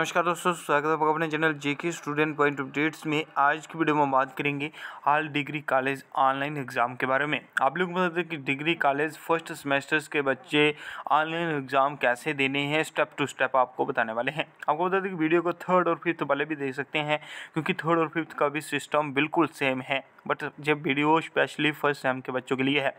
नमस्कार दोस्तों स्वागत है आपका अपने channel J K student point updates में आज की वीडियो में बात करेंगे हाल डिग्री कॉलेज ऑनलाइन एग्ज़ाम के बारे में आप लोग बता दें कि डिग्री कॉलेज फर्स्ट सेमेस्टर्स के बच्चे ऑनलाइन एग्ज़ाम कैसे देने हैं स्टेप टू स्टेप आपको बताने वाले हैं आपको बता दें कि वीडियो को थर्ड और फिफ्थ वाले भी देख सकते हैं क्योंकि थर्ड और फिफ्थ का भी सिस्टम बिल्कुल सेम है बट जब वीडियो स्पेशली फर्स्ट सेम के बच्चों के लिए है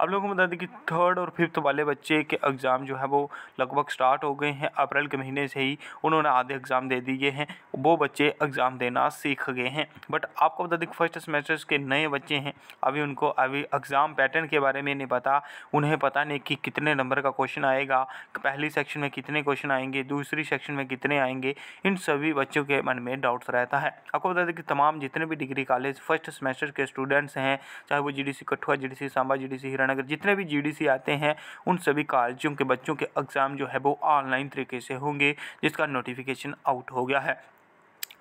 आप लोगों को बता दें कि थर्ड और फिफ्थ वाले बच्चे के एग्ज़ाम जो है वो लगभग स्टार्ट हो गए हैं अप्रैल के महीने से ही उन्होंने आधे एग्ज़ाम दे दिए हैं वो बच्चे एग्ज़ाम देना सीख गए हैं बट आपको बता दें फर्स्ट सेमेस्टर्स के नए बच्चे हैं अभी उनको अभी एग्ज़ाम पैटर्न के बारे में नहीं पता उन्हें पता नहीं कि कितने नंबर का क्वेश्चन आएगा पहली सेक्शन में कितने क्वेश्चन आएंगे दूसरी सेक्शन में कितने आएंगे इन सभी बच्चों के मन में डाउट्स रहता है आपको बता दें कि तमाम जितने भी डिग्री कॉलेज फर्स्ट सेमेस्टर के स्टूडेंट्स हैं चाहे वो जी कठुआ जी सांबा जी हीरानगर जितने भी जी आते हैं उन सभी कॉलेजों के बच्चों के एग्ज़ाम जो है वो ऑनलाइन तरीके से होंगे जिसका नोटिफिकेशन नोटिफिकेशन आउट हो गया है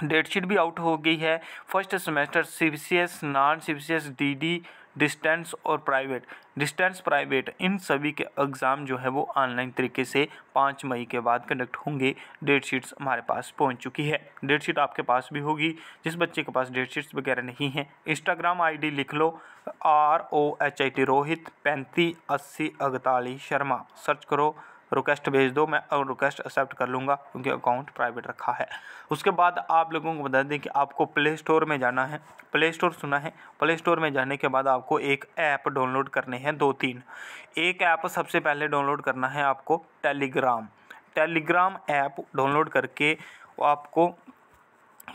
डेटशीट भी आउट हो गई है first semester C B C S non C B C S D D distance और प्राइवेट डिस्टेंस प्राइवेट इन सभी के एग्ज़ाम जो है वो ऑनलाइन तरीके से पाँच मई के बाद कंडक्ट होंगे डेट शीट्स हमारे पास पहुंच चुकी है डेट शीट आपके पास भी होगी जिस बच्चे के पास डेट शीट्स वगैरह नहीं है इंस्टाग्राम आईडी लिख लो R O H I T Rohit पैंतीस अस्सी अगतालीस शर्मा सर्च करो रिक्वेस्ट भेज दो मैं रिक्वेस्ट एक्सेप्ट कर लूँगा क्योंकि अकाउंट प्राइवेट रखा है उसके बाद आप लोगों को बता दें कि आपको प्ले स्टोर में जाना है प्ले स्टोर सुना है प्ले स्टोर में जाने के बाद आपको एक ऐप डाउनलोड करने हैं दो तीन एक ऐप सबसे पहले डाउनलोड करना है आपको टेलीग्राम टेलीग्राम ऐप डाउनलोड करके आपको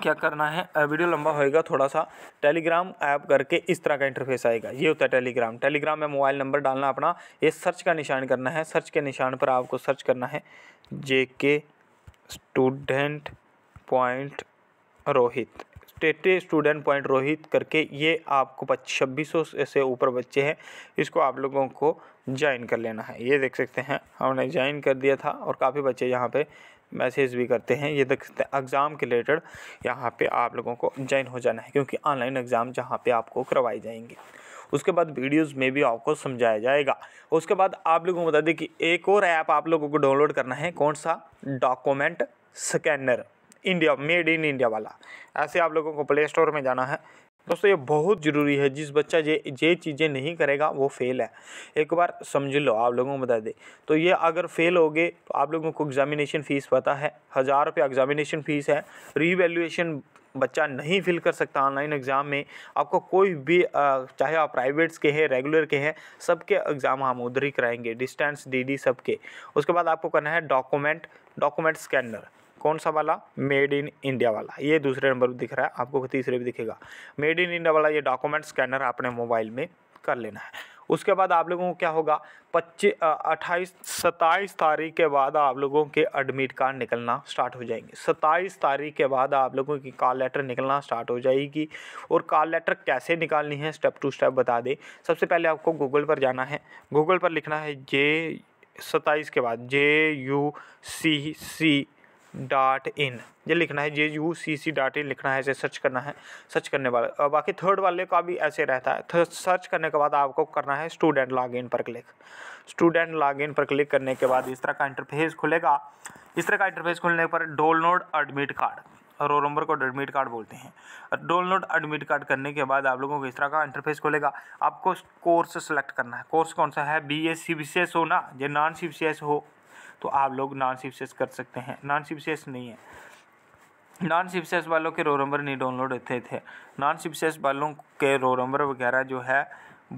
क्या करना है वीडियो लंबा होएगा थोड़ा सा टेलीग्राम ऐप करके इस तरह का इंटरफेस आएगा ये होता है टेलीग्राम टेलीग्राम में मोबाइल नंबर डालना अपना ये सर्च का निशान करना है सर्च के निशान पर आपको सर्च करना है J K student point Rohit टेटे स्टूडेंट पॉइंट रोहित करके ये आपको छब्बीस सौ से ऊपर बच्चे हैं इसको आप लोगों को ज्वाइन कर लेना है ये देख सकते हैं हमने ज्वाइन कर दिया था और काफ़ी बच्चे यहाँ पे मैसेज भी करते हैं ये देख सकते हैं एग्ज़ाम के रिलेटेड यहाँ पे आप लोगों को ज्वाइन हो जाना है क्योंकि ऑनलाइन एग्ज़ाम जहाँ पे आपको करवाए जाएंगे उसके बाद वीडियोस में भी आपको समझाया जाएगा उसके बाद आप लोगों को बता दें कि एक और ऐप आप लोगों को डाउनलोड करना है कौन सा document scanner India made in India वाला ऐसे आप लोगों को प्ले स्टोर में जाना है दोस्तों ये बहुत ज़रूरी है जिस बच्चा ये ये चीज़ें नहीं करेगा वो फेल है एक बार समझ लो आप लोगों को बता दे तो ये अगर फेल हो गए तो आप लोगों को एग्ज़ामिनेशन फ़ीस पता है हज़ार रुपये एग्ज़ामिनेशन फ़ीस है रीवेल्यूएशन बच्चा नहीं फिल कर सकता ऑनलाइन एग्ज़ाम में आपको कोई भी चाहे आप प्राइवेट्स के हैं रेगुलर के हैं सबके एग्ज़ाम हम उधर ही कराएंगे डिस्टेंस डी सबके उसके बाद आपको करना है डॉक्यूमेंट डॉक्यूमेंट स्कैनर कौन सा वाला मेड इन इंडिया वाला ये दूसरे नंबर पर दिख रहा है आपको तीसरे भी दिखेगा मेड इन इंडिया वाला ये डॉक्यूमेंट स्कैनर अपने मोबाइल में कर लेना है उसके बाद आप लोगों को क्या होगा पच्चीस अट्ठाईस सत्ताईस तारीख के बाद आप लोगों के एडमिट कार्ड निकलना स्टार्ट हो जाएंगे सत्ताईस तारीख के बाद आप लोगों की कॉल लेटर निकलना स्टार्ट हो जाएगी और कॉल लेटर कैसे निकालनी है स्टेप टू स्टेप बता दें सबसे पहले आपको गूगल पर जाना है गूगल पर लिखना है जे सत्ताईस के बाद जे you see C dot in ये लिखना है जे you see C dot in लिखना है ऐसे सर्च करना है सर्च करने वाले बाकी थर्ड वाले का भी ऐसे रहता है तो सर्च करने के बाद आपको करना है स्टूडेंट लॉग इन पर क्लिक स्टूडेंट लॉग इन पर क्लिक करने के बाद इस तरह का इंटरफेस खुलेगा इस तरह का इंटरफेस खुलने पर download admit card roll number को एडमिट कार्ड बोलते हैं डाउनलोड एडमिट कार्ड करने के बाद आप लोगों को इस तरह का इंटरफेस खुलेगा आपको कोर्स सेलेक्ट करना है कोर्स कौन सा है B S C B C S हो ना या non C B C S हो तो आप लोग नॉन सीपीसीएस कर सकते हैं नॉन सीपीसीएस नहीं है नॉन सीपीसीएस वालों के रो नंबर नहीं डाउनलोड होते थे नॉन सीपीसीएस वालों के रो नंबर वगैरह जो है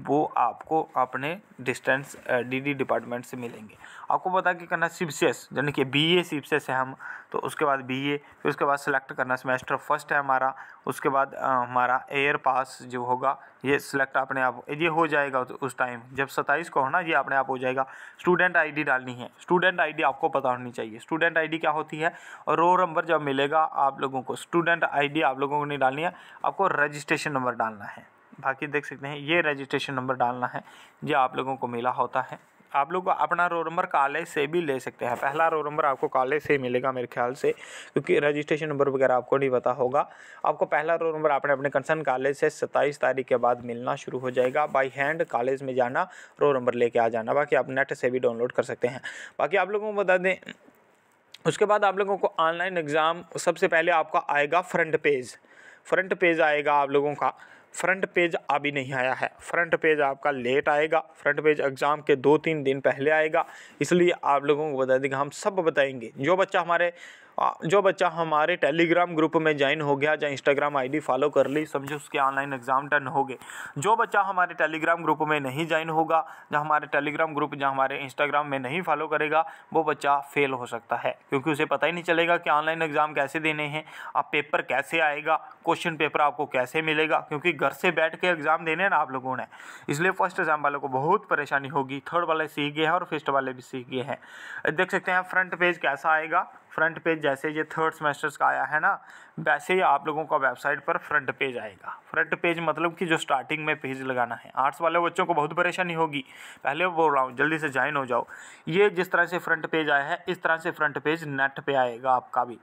वो आपको अपने डिस्टेंस डीडी डिपार्टमेंट से मिलेंगे आपको पता कि करना सिप्सियस यानी कि बी ए सिप्सियस है हम तो उसके बाद बी ए फिर उसके बाद सिलेक्ट करना सेमेस्टर फर्स्ट है हमारा उसके बाद हमारा एयर पास जो होगा ये सिलेक्ट अपने आप ये हो जाएगा उस टाइम जब सत्ताईस को होना ये अपने आप हो जाएगा स्टूडेंट आई डालनी है स्टूडेंट आई आपको पता होनी चाहिए स्टूडेंट आई क्या होती है और रो नंबर जब मिलेगा आप लोगों को स्टूडेंट आई आप लोगों को नहीं डालनी है आपको रजिस्ट्रेशन नंबर डालना है बाकी देख सकते हैं ये रजिस्ट्रेशन नंबर डालना है जो आप लोगों को मिला होता है आप लोग अपना रोल नंबर काले से भी ले सकते हैं पहला रोल नंबर आपको काले से मिलेगा मेरे ख्याल से क्योंकि रजिस्ट्रेशन नंबर वगैरह आपको नहीं पता होगा आपको पहला रोल नंबर आपने अपने कंसर्न कॉलेज से सत्ताईस तारीख के बाद मिलना शुरू हो जाएगा बाई हैंड कॉलेज में जाना रोल नंबर लेके आ जाना बाकी आप नेट से भी डाउनलोड कर सकते हैं बाकी आप लोगों को बता दें उसके बाद आप लोगों को ऑनलाइन एग्ज़ाम सबसे पहले आपका आएगा फ्रंट पेज फ्रंट पेज आएगा आप लोगों का फ्रंट पेज अभी नहीं आया है फ्रंट पेज आपका लेट आएगा फ्रंट पेज एग्ज़ाम के दो तीन दिन पहले आएगा इसलिए आप लोगों को बता देंगे हम सब बताएंगे जो बच्चा हमारे जो बच्चा हमारे टेलीग्राम ग्रुप में ज्वाइन हो गया या इंस्टाग्राम आईडी फॉलो कर ली समझो उसके ऑनलाइन एग्ज़ाम टर्न हो गए जो बच्चा हमारे टेलीग्राम ग्रुप में नहीं ज्वाइन होगा या हमारे टेलीग्राम ग्रुप या हमारे इंस्टाग्राम में नहीं फॉलो करेगा वो बच्चा फेल हो सकता है क्योंकि उसे पता ही नहीं चलेगा कि ऑनलाइन एग्ज़ाम कैसे देने हैं आप पेपर कैसे आएगा क्वेश्चन पेपर आपको कैसे मिलेगा क्योंकि घर से बैठ के एग्ज़ाम देने ना आप लोगों ने इसलिए फर्स्ट एग्ज़ाम वालों को बहुत परेशानी होगी थर्ड वाले सीख गए हैं और फर्स्ट वाले भी सीख गए हैं देख सकते हैं फ्रंट पेज कैसा आएगा फ्रंट पेज जैसे ये थर्ड सेमेस्टर्स का आया है ना वैसे ही आप लोगों का वेबसाइट पर फ्रंट पेज आएगा फ्रंट पेज मतलब कि जो स्टार्टिंग में पेज लगाना है आर्ट्स वाले बच्चों को बहुत परेशानी होगी पहले बोल रहा हूँ जल्दी से ज्वाइन हो जाओ ये जिस तरह से फ्रंट पेज आया है इस तरह से फ्रंट पेज नेट पर आएगा आपका भी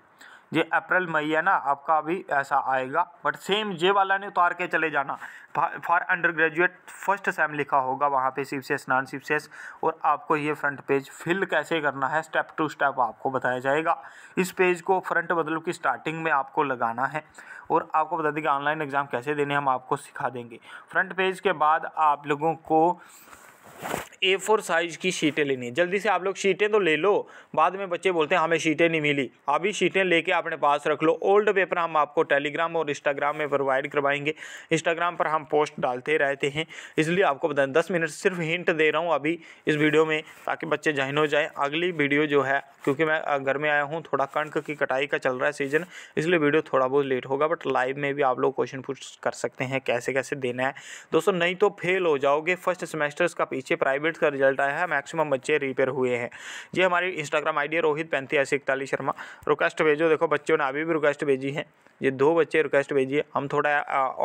ये अप्रैल मई है ना आपका अभी ऐसा आएगा बट सेम जे वाला ने उतार के चले जाना for undergraduate first sem लिखा होगा वहाँ पे शिवसेस नॉन शिवसेस और आपको ये फ्रंट पेज फिल कैसे करना है स्टेप टू स्टेप आपको बताया जाएगा इस पेज को फ्रंट मतलब कि स्टार्टिंग में आपको लगाना है और आपको बता दें कि ऑनलाइन एग्ज़ाम कैसे देने हम आपको सिखा देंगे फ्रंट पेज के बाद आप लोगों को ए फोर साइज़ की शीटें लेनी है जल्दी से आप लोग शीटें तो ले लो बाद में बच्चे बोलते हैं हमें शीटें नहीं मिली अभी शीटें लेके अपने पास रख लो ओल्ड पेपर हम आपको टेलीग्राम और इंस्टाग्राम में प्रोवाइड करवाएंगे इंस्टाग्राम पर हम पोस्ट डालते रहते हैं इसलिए आपको बता दस मिनट सिर्फ हिंट दे रहा हूँ अभी इस वीडियो में ताकि बच्चे जहन हो जाए अगली वीडियो जो है क्योंकि मैं घर में आया हूँ थोड़ा कणक की कटाई का चल रहा है सीजन इसलिए वीडियो थोड़ा बहुत लेट होगा बट लाइव में भी आप लोग क्वेश्चन पूछ कर सकते हैं कैसे कैसे देना है दोस्तों नहीं तो फेल हो जाओगे फर्स्ट सेमेस्टर्स का पीछे बच्चे प्राइवेट का रिजल्ट आया है मैक्सिमम बच्चे रिपेयर हुए हैं ये हमारी इंस्टाग्राम आईडी है रोहित पैंतीस इकतालीस शर्मा रिक्वेस्ट भेजो देखो बच्चों ने अभी भी रिक्वेस्ट भेजी है ये दो बच्चे रिक्वेस्ट भेजिए हम थोड़ा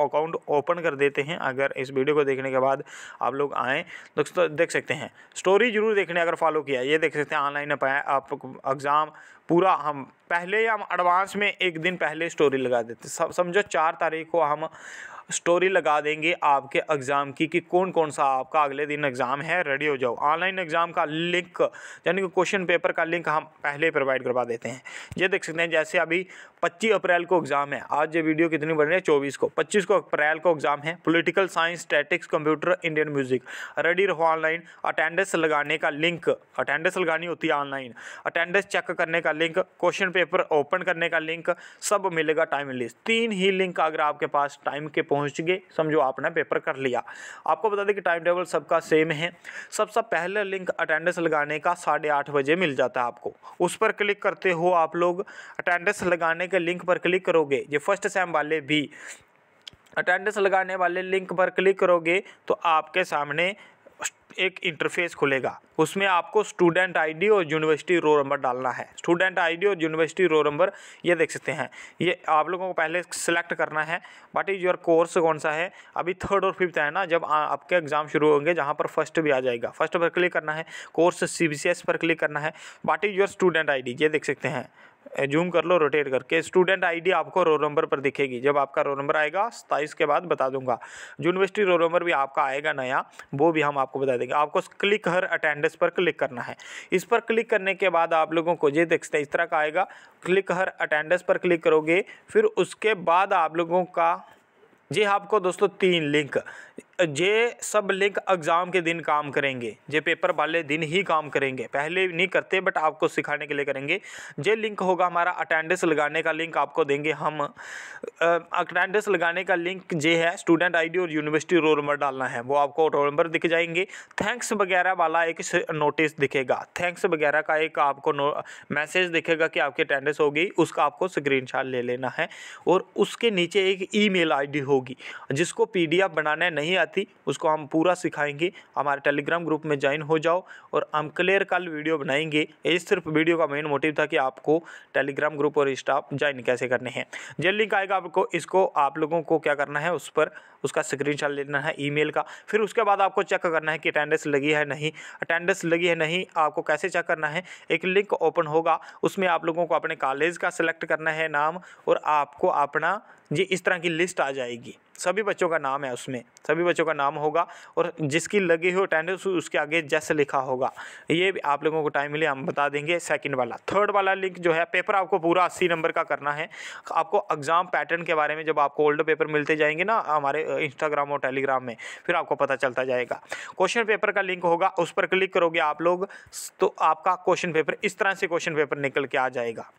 अकाउंट ओपन कर देते हैं अगर इस वीडियो को देखने के बाद आप लोग आएँ दोस्तों देख सकते हैं स्टोरी जरूर देखने अगर फॉलो किया ये देख सकते हैं ऑनलाइन आप एग्ज़ाम पूरा हम पहले हम एडवांस में एक दिन पहले स्टोरी लगा देते समझो चार तारीख को हम स्टोरी लगा देंगे आपके एग्ज़ाम की कि कौन कौन सा आपका अगले दिन एग्ज़ाम है रेडी हो जाओ ऑनलाइन एग्ज़ाम का लिंक यानी कि क्वेश्चन पेपर का लिंक हम पहले प्रोवाइड करवा देते हैं ये देख सकते हैं जैसे अभी पच्चीस अप्रैल को एग्ज़ाम है आज ये वीडियो कितनी बन रही है चौबीस को पच्चीस को अप्रैल को एग्ज़ाम है political science statics computer Indian music ready रहो ऑनलाइन अटेंडेंस लगाने का लिंक अटेंडेंस लगानी होती है ऑनलाइन अटेंडेंस चेक करने का लिंक क्वेश्चन पेपर ओपन करने का लिंक सब मिलेगा टाइम लिस्ट तीन ही लिंक अगर आपके पास टाइम के पहुंच गए समझो आपने पेपर कर लिया आपको बता दें कि टाइम टेबल सबका सेम है सबसे सब पहला लिंक अटेंडेंस लगाने का साढ़े आठ बजे मिल जाता है आपको उस पर क्लिक करते हो आप लोग अटेंडेंस लगाने के लिंक पर क्लिक करोगे ये फर्स्ट सेम वाले भी अटेंडेंस लगाने वाले लिंक पर क्लिक करोगे तो आपके सामने एक इंटरफेस खुलेगा उसमें आपको स्टूडेंट आईडी और यूनिवर्सिटी रोल नंबर डालना है स्टूडेंट आईडी और यूनिवर्सिटी रोल नंबर ये देख सकते हैं ये आप लोगों को पहले सेलेक्ट करना है बट इज़ योर कोर्स कौन सा है अभी थर्ड और फिफ्थ है ना जब आपके एग्ज़ाम शुरू होंगे जहाँ पर फर्स्ट भी आ जाएगा फर्स्ट पर क्लिक करना है कोर्स सी पर क्लिक करना है what is your student I ये देख सकते हैं जूम कर लो रोटेट करके स्टूडेंट आईडी आपको रोल नंबर पर दिखेगी जब आपका रोल नंबर आएगा सत्ताईस के बाद बता दूंगा यूनिवर्सिटी रोल नंबर भी आपका आएगा नया वो भी हम आपको बता देंगे आपको क्लिक हर अटेंडेंस पर क्लिक करना है इस पर क्लिक करने के बाद आप लोगों को ये देखते इस तरह का आएगा क्लिक हर अटेंडेंस पर क्लिक करोगे फिर उसके बाद आप लोगों का जी आपको दोस्तों तीन लिंक ये सब लिंक एग्ज़ाम के दिन काम करेंगे जे पेपर वाले दिन ही काम करेंगे पहले नहीं करते बट आपको सिखाने के लिए करेंगे जे लिंक होगा हमारा अटेंडेंस लगाने का लिंक आपको देंगे हम अटेंडेंस लगाने का लिंक जे है स्टूडेंट आईडी और यूनिवर्सिटी रोल नंबर डालना है वो आपको रोल नंबर दिख जाएंगे थैंक्स वगैरह वाला एक नोटिस दिखेगा थैंक्स वगैरह का एक आपको मैसेज दिखेगा कि आपकी अटेंडेंस होगी उसका आपको स्क्रीन ले लेना है और उसके नीचे एक ई मेल होगी होगी जिसको पीडीएफ बनाने नहीं आती उसको हम पूरा सिखाएंगे हमारे टेलीग्राम ग्रुप में ज्वाइन हो जाओ और हम क्लियर कल वीडियो बनाएंगे ये सिर्फ वीडियो का मेन मोटिव था कि आपको टेलीग्राम ग्रुप और स्टाफ ज्वाइन कैसे करने हैं जो लिंक आएगा आपको इसको आप लोगों को क्या करना है उस पर उसका स्क्रीन लेना है ई का फिर उसके बाद आपको चेक करना है कि अटेंडेंस लगी है नहीं अटेंडेंस लगी है नहीं आपको कैसे चेक करना है एक लिंक ओपन होगा उसमें आप लोगों को अपने कॉलेज का सिलेक्ट करना है नाम और आपको अपना ये इस तरह की लिस्ट आ जाएगी सभी बच्चों का नाम है उसमें सभी बच्चों का नाम होगा और जिसकी लगी हुई अटेंडेंस उसके आगे जैसे लिखा होगा ये भी आप लोगों को टाइम मिले हम बता देंगे सेकंड वाला थर्ड वाला लिंक जो है पेपर आपको पूरा अस्सी नंबर का करना है आपको एग्ज़ाम पैटर्न के बारे में जब आपको ओल्ड पेपर मिलते जाएंगे ना हमारे इंस्टाग्राम और टेलीग्राम में फिर आपको पता चलता जाएगा क्वेश्चन पेपर का लिंक होगा उस पर क्लिक करोगे आप लोग तो आपका क्वेश्चन पेपर इस तरह से क्वेश्चन पेपर निकल के आ जाएगा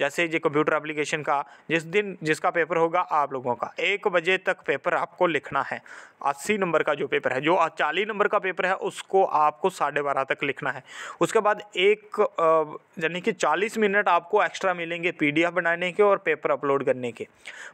जैसे ये कंप्यूटर एप्लीकेशन का जिस दिन जिसका पेपर होगा आप लोगों का एक बजे तक पेपर आपको लिखना है अस्सी नंबर का जो पेपर है जो चालीस नंबर का पेपर है उसको आपको साढ़े बारह तक लिखना है उसके बाद एक यानी कि चालीस मिनट आपको एक्स्ट्रा मिलेंगे पीडीएफ बनाने के और पेपर अपलोड करने के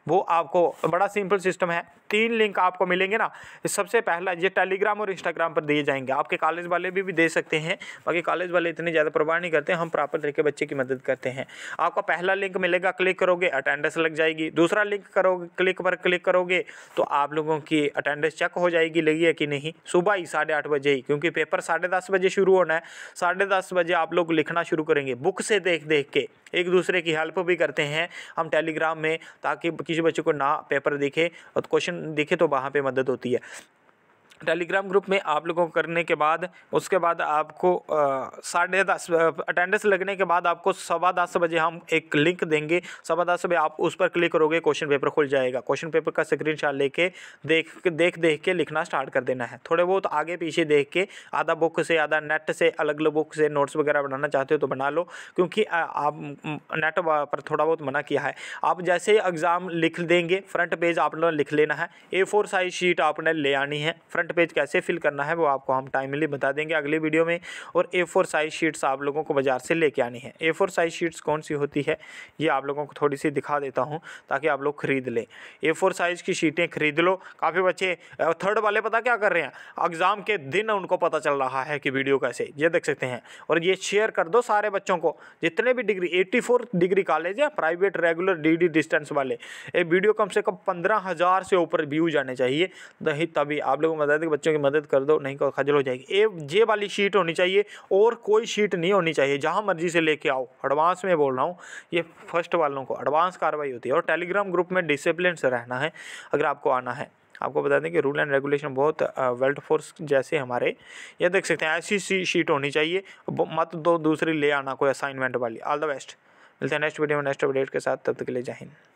वो आपको बड़ा सिंपल सिस्टम है तीन लिंक आपको मिलेंगे ना सबसे पहला ये टेलीग्राम और इंस्टाग्राम पर दिए जाएंगे आपके कॉलेज वाले भी, भी दे सकते हैं बाकी कॉलेज वाले इतने ज़्यादा प्रभाव नहीं करते हम प्रॉपर तरीके बच्चे की मदद करते हैं आपका पहला लिंक मिलेगा क्लिक करोगे अटेंडेंस लग जाएगी दूसरा लिंक करोगे क्लिक पर क्लिक करोगे तो आप लोगों की अटेंडेंस चेक हो जाएगी लगी है कि नहीं सुबह ही साढ़े आठ बजे ही क्योंकि पेपर साढ़े दस बजे शुरू होना है साढ़े दस बजे आप लोग लिखना शुरू करेंगे बुक से देख देख के एक दूसरे की हेल्प भी करते हैं हम टेलीग्राम में ताकि किसी बच्चे को ना पेपर दिखे और क्वेश्चन दिखे तो वहाँ पर मदद होती है टेलीग्राम ग्रुप में आप लोगों को करने के बाद उसके बाद आपको साढ़े दस अटेंडेंस लगने के बाद आपको सवा दस बजे हम एक लिंक देंगे सवा दस बजे आप उस पर क्लिक करोगे क्वेश्चन पेपर खुल जाएगा क्वेश्चन पेपर का स्क्रीन शॉट लेके देख देख देख के लिखना स्टार्ट कर देना है थोड़े बहुत आगे पीछे देख के आधा बुक से आधा नेट से अलग अलग बुक से नोट्स वगैरह बनाना चाहते हो तो बना लो क्योंकि आप नेट पर थोड़ा बहुत मना किया है आप जैसे एग्ज़ाम लिख देंगे फ्रंट पेज आप ने लिख लेना है ए फोर साइज शीट आपने ले आनी है फ्रंट फ्रंट पेज कैसे फिल करना है वो आपको हम टाइमली बता देंगे अगले वीडियो में और ए फोर साइज शीट्स आप लोगों को बाज़ार से लेके आनी है ए फोर साइज शीट्स कौन सी होती है ये आप लोगों को थोड़ी सी दिखा देता हूँ ताकि आप लोग खरीद लें ए फोर साइज़ की शीटें खरीद लो काफ़ी बच्चे थर्ड वाले पता क्या कर रहे हैं एग्ज़ाम के दिन उनको पता चल रहा है कि वीडियो कैसे ये देख सकते हैं और ये शेयर कर दो सारे बच्चों को जितने भी डिग्री 84 डिग्री कॉलेज या प्राइवेट रेगुलर डीडी डिस्टेंस वाले ये वीडियो कम से कम पंद्रह हज़ार से ऊपर व्यूज आने चाहिए तभी आप लोगों को बता सकते बच्चों की मदद कर दो नहीं खजल हो जाएगी ए जे वाली शीट होनी चाहिए और कोई शीट नहीं होनी चाहिए जहाँ मर्जी से लेके आओ एडवांस में बोल रहा हूँ ये फर्स्ट वालों को एडवांस कार्रवाई होती है और टेलीग्राम ग्रुप में डिसिप्लिन से रहना है अगर आपको आना है आपको बता दें कि रूल एंड रेगुलेशन बहुत वेल्ट फोर्स जैसे हमारे ये देख सकते हैं ऐसी सी शीट होनी चाहिए मत दो दूसरी ले आना कोई असाइनमेंट वाली ऑल द बेस्ट मिलते हैं नेक्स्ट वीडियो में नेक्स्ट अपडेट के साथ तब तक के लिए जय